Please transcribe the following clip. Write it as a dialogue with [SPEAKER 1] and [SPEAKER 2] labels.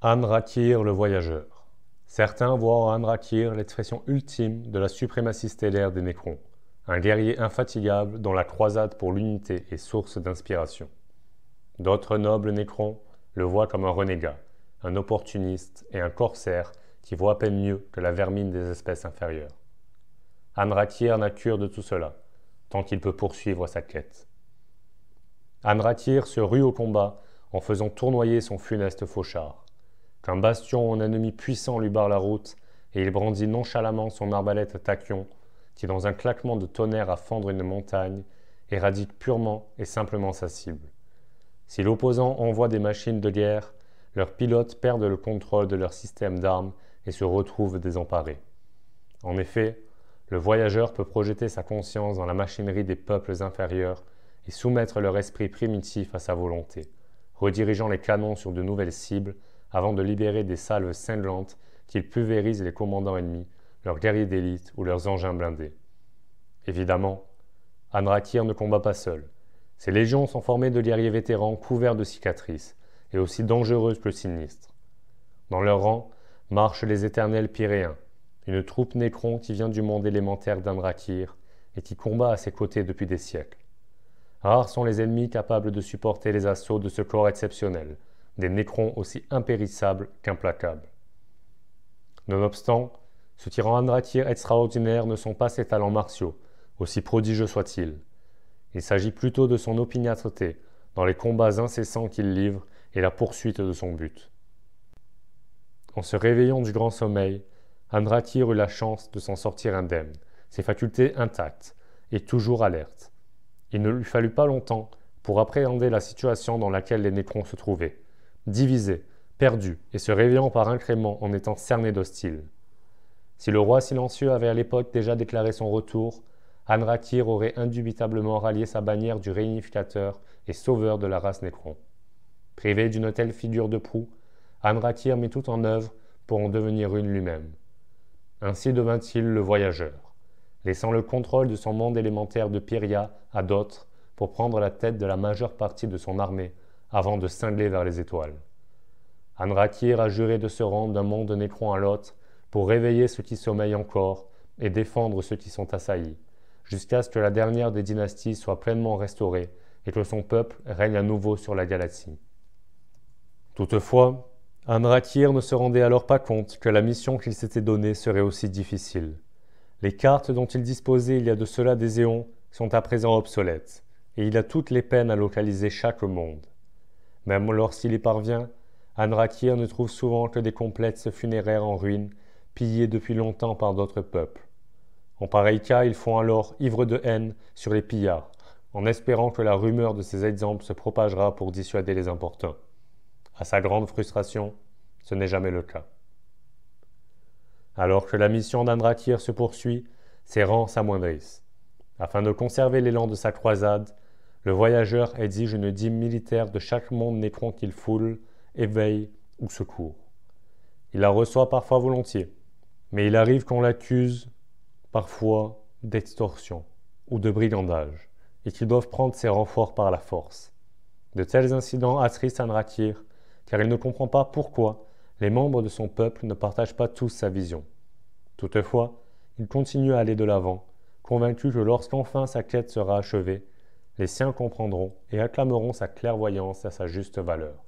[SPEAKER 1] Anrakir le voyageur. Certains voient en Anrakir l'expression ultime de la suprématie stellaire des Nécrons, un guerrier infatigable dont la croisade pour l'unité est source d'inspiration. D'autres nobles Nécrons le voient comme un renégat, un opportuniste et un corsaire qui voit à peine mieux que la vermine des espèces inférieures. Anrakir n'a cure de tout cela, tant qu'il peut poursuivre sa quête. Anrakir se rue au combat en faisant tournoyer son funeste fauchard qu'un bastion en ennemi puissant lui barre la route, et il brandit nonchalamment son arbalète à tachyon, qui dans un claquement de tonnerre à fendre une montagne, éradique purement et simplement sa cible. Si l'opposant envoie des machines de guerre, leurs pilotes perdent le contrôle de leur système d'armes et se retrouvent désemparés. En effet, le voyageur peut projeter sa conscience dans la machinerie des peuples inférieurs et soumettre leur esprit primitif à sa volonté, redirigeant les canons sur de nouvelles cibles avant de libérer des salves cinglantes qu'ils pulvérisent les commandants ennemis, leurs guerriers d'élite ou leurs engins blindés. Évidemment, Anrakir ne combat pas seul. Ses légions sont formées de guerriers vétérans couverts de cicatrices, et aussi dangereuses que sinistres. Dans leurs rang marchent les éternels Pyréens, une troupe nécron qui vient du monde élémentaire d'Andrakir et qui combat à ses côtés depuis des siècles. Rares sont les ennemis capables de supporter les assauts de ce corps exceptionnel, des Nécrons aussi impérissables qu'implacables. Nonobstant, ce tyran Andrakir extraordinaire ne sont pas ses talents martiaux, aussi prodigieux soit-il. Il s'agit plutôt de son opiniâtreté dans les combats incessants qu'il livre et la poursuite de son but. En se réveillant du grand sommeil, Andratir eut la chance de s'en sortir indemne, ses facultés intactes et toujours alertes. Il ne lui fallut pas longtemps pour appréhender la situation dans laquelle les Nécrons se trouvaient, divisé, perdu, et se réveillant par incrément en étant cerné d'hostiles. Si le roi silencieux avait à l'époque déjà déclaré son retour, Anrakir aurait indubitablement rallié sa bannière du réunificateur et sauveur de la race Necron. Privé d'une telle figure de proue, Anrakir mit tout en œuvre pour en devenir une lui-même. Ainsi devint-il le voyageur, laissant le contrôle de son monde élémentaire de Pyria à d'autres pour prendre la tête de la majeure partie de son armée avant de cingler vers les étoiles. Anrakir a juré de se rendre d'un monde nécron à l'autre pour réveiller ceux qui sommeillent encore et défendre ceux qui sont assaillis, jusqu'à ce que la dernière des dynasties soit pleinement restaurée et que son peuple règne à nouveau sur la galaxie. Toutefois, Anrakir ne se rendait alors pas compte que la mission qu'il s'était donnée serait aussi difficile. Les cartes dont il disposait il y a de cela des éons sont à présent obsolètes, et il a toutes les peines à localiser chaque monde. Même lorsqu'il y parvient, Anrakir ne trouve souvent que des complexes funéraires en ruine, pillés depuis longtemps par d'autres peuples. En pareil cas, ils font alors ivre de haine sur les pillards, en espérant que la rumeur de ces exemples se propagera pour dissuader les importuns. À sa grande frustration, ce n'est jamais le cas. Alors que la mission d'Andrakir se poursuit, ses rangs s'amoindrissent. Afin de conserver l'élan de sa croisade, le voyageur exige une dîme militaire de chaque monde nécron qu'il foule, éveille ou secourt. Il la reçoit parfois volontiers, mais il arrive qu'on l'accuse parfois d'extorsion ou de brigandage, et qu'ils doivent prendre ses renforts par la force. De tels incidents attristent Anrakir, car il ne comprend pas pourquoi les membres de son peuple ne partagent pas tous sa vision. Toutefois, il continue à aller de l'avant, convaincu que lorsqu'enfin sa quête sera achevée, les siens comprendront et acclameront sa clairvoyance à sa juste valeur.